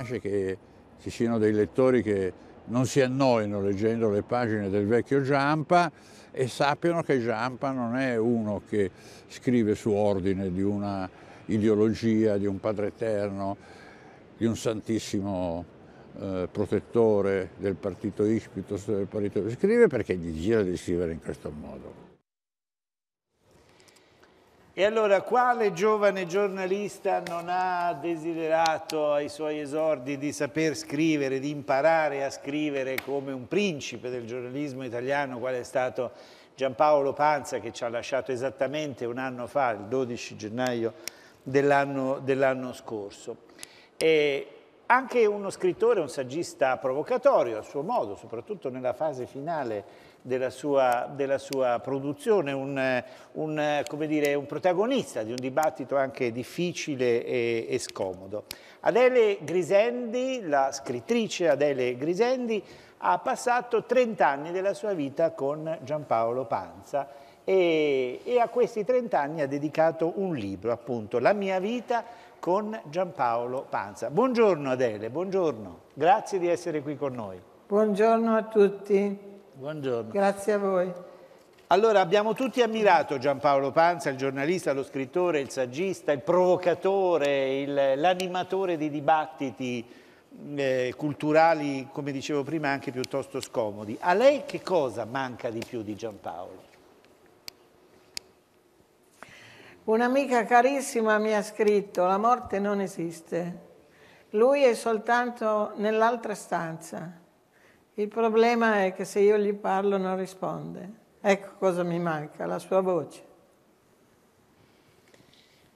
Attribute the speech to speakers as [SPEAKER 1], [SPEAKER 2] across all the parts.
[SPEAKER 1] dispiace che ci siano dei lettori che non si annoiano leggendo le pagine del vecchio Giampa e sappiano che Giampa non è uno che scrive su ordine di una ideologia, di un padre eterno, di un santissimo eh, protettore del partito Ispitos, del partito... scrive perché gli gira di scrivere in questo modo. E allora quale giovane giornalista non ha desiderato ai suoi esordi di saper scrivere, di imparare a scrivere come un principe del giornalismo italiano, quale è stato Giampaolo Panza che ci ha lasciato esattamente un anno fa, il 12 gennaio dell'anno dell scorso. E anche uno scrittore, un saggista provocatorio a suo modo, soprattutto nella fase finale della sua, della sua produzione, un, un, dire, un, protagonista di un dibattito anche difficile e, e scomodo. Adele Grisendi, la scrittrice Adele Grisendi, ha passato 30 anni della sua vita con Giampaolo Panza e, e, a questi 30 anni ha dedicato un libro, appunto, La mia vita con Giampaolo Panza. Buongiorno Adele, buongiorno, grazie di essere qui con noi.
[SPEAKER 2] Buongiorno a tutti. Buongiorno. Grazie a voi.
[SPEAKER 1] Allora, abbiamo tutti ammirato Giampaolo Panza, il giornalista, lo scrittore, il saggista, il provocatore, l'animatore di dibattiti eh, culturali, come dicevo prima, anche piuttosto scomodi. A lei che cosa manca di più di Giampaolo?
[SPEAKER 2] Un'amica carissima mi ha scritto, la morte non esiste, lui è soltanto nell'altra stanza. Il problema è che se io gli parlo non risponde. Ecco cosa mi manca, la sua voce.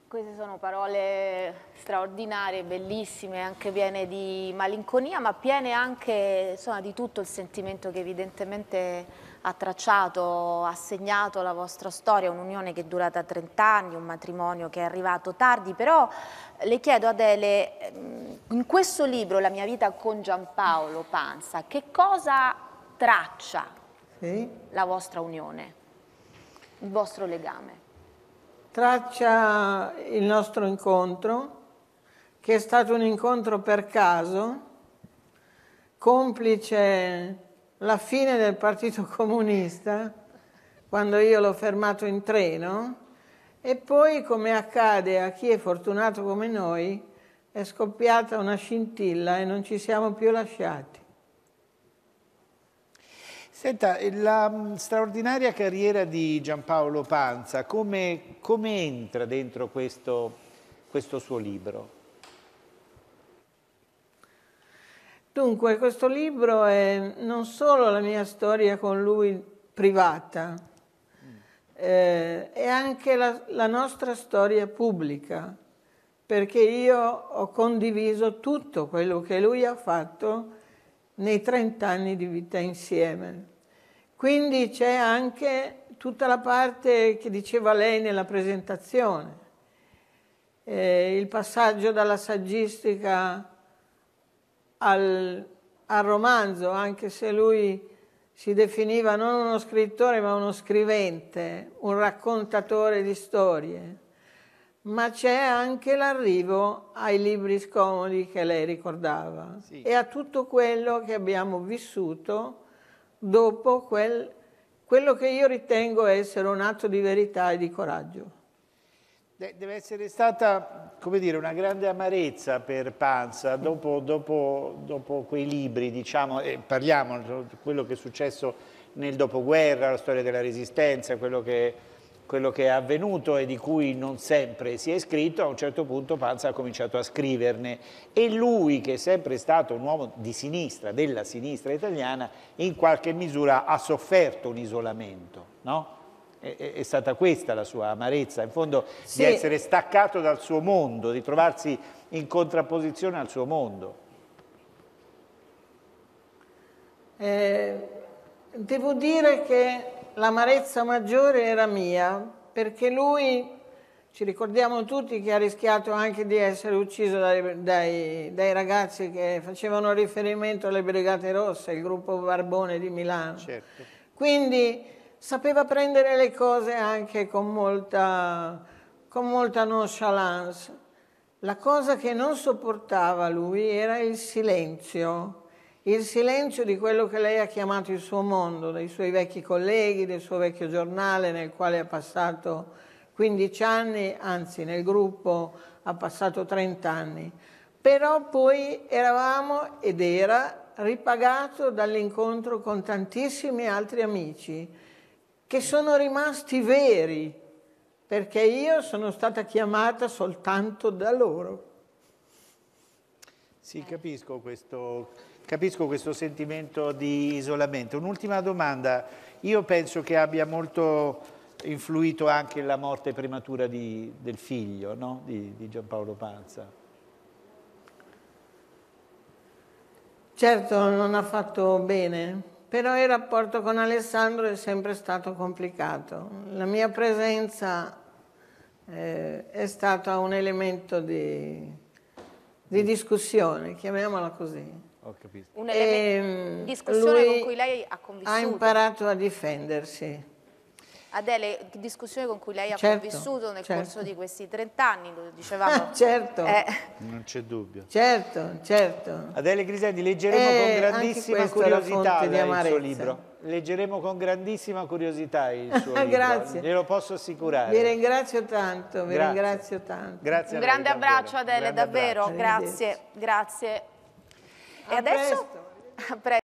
[SPEAKER 2] Queste sono parole straordinarie, bellissime, anche piene di malinconia, ma piene anche insomma, di tutto il sentimento che evidentemente ha tracciato, ha segnato la vostra storia, un'unione che è durata 30 anni, un matrimonio che è arrivato tardi, però le chiedo Adele, mm, in questo libro La mia vita con Giampaolo Panza, che cosa traccia sì. la vostra unione, il vostro legame? Traccia il nostro incontro, che è stato un incontro per caso, complice la fine del Partito Comunista, quando io l'ho fermato in treno, e poi, come accade a chi è fortunato come noi, è scoppiata una scintilla e non ci siamo più lasciati.
[SPEAKER 1] Senta, eh, la mm, straordinaria carriera di Giampaolo Panza, come, come entra dentro questo, questo suo libro?
[SPEAKER 2] Dunque, questo libro è non solo la mia storia con lui privata, eh, è anche la, la nostra storia pubblica, perché io ho condiviso tutto quello che lui ha fatto nei 30 anni di vita insieme. Quindi c'è anche tutta la parte che diceva lei nella presentazione, eh, il passaggio dalla saggistica al, al romanzo, anche se lui si definiva non uno scrittore ma uno scrivente, un raccontatore di storie, ma c'è anche l'arrivo ai libri scomodi che lei ricordava sì. e a tutto quello che abbiamo vissuto dopo quel, quello che io ritengo essere un atto di verità e di coraggio.
[SPEAKER 1] Deve essere stata, come dire, una grande amarezza per Panza, dopo, dopo, dopo quei libri, diciamo, e parliamo di quello che è successo nel dopoguerra, la storia della resistenza, quello che, quello che è avvenuto e di cui non sempre si è scritto, a un certo punto Panza ha cominciato a scriverne e lui, che è sempre stato un uomo di sinistra, della sinistra italiana, in qualche misura ha sofferto un isolamento, no? è, è, stata questa la sua amarezza, in fondo sì. di essere staccato dal suo mondo, di trovarsi in contrapposizione al suo mondo.
[SPEAKER 2] Eh, devo dire che l'amarezza maggiore era mia, perché lui, ci ricordiamo tutti che ha rischiato anche di essere ucciso dai, dai, dai ragazzi che facevano riferimento alle Brigate Rosse, il gruppo Barbone di Milano. Certo. Quindi sapeva prendere le cose anche con molta, con molta nonchalance. La cosa che non sopportava lui era il silenzio, il silenzio di quello che lei ha chiamato il suo mondo, dei suoi vecchi colleghi, del suo vecchio giornale nel quale ha passato 15 anni, anzi nel gruppo ha passato 30 anni. Però poi eravamo ed era ripagato dall'incontro con tantissimi altri amici che sono rimasti veri, perché io sono stata chiamata soltanto da loro.
[SPEAKER 1] Sì, capisco questo, capisco questo sentimento di isolamento. Un'ultima domanda. Io penso che abbia molto influito anche la morte prematura di, del figlio no? di, di Giampaolo Panza.
[SPEAKER 2] Certo, non ha fatto bene, però il rapporto con Alessandro è sempre stato complicato. La mia presenza eh, è stata un elemento di, di discussione, chiamiamola così. Ho capito. Un elemento di ehm, discussione con cui lei ha convissuto. Ha imparato a difendersi Adele, discussioni con cui lei ha certo, convissuto nel certo. corso di questi 30 anni, lo dicevamo. Ah, certo. Eh. Non
[SPEAKER 1] c'è dubbio.
[SPEAKER 2] Certo, certo. Adele Griselli, leggeremo eh, con grandissima curiosità il suo libro.
[SPEAKER 1] Leggeremo con grandissima curiosità il suo libro. Grazie. Glielo posso assicurare. Vi ringrazio
[SPEAKER 2] tanto, vi grazie. ringrazio tanto.
[SPEAKER 1] Grazie Un grande davvero. abbraccio Adele, grande davvero, abbraccio. grazie,
[SPEAKER 2] grazie. E adesso... Presto. A presto.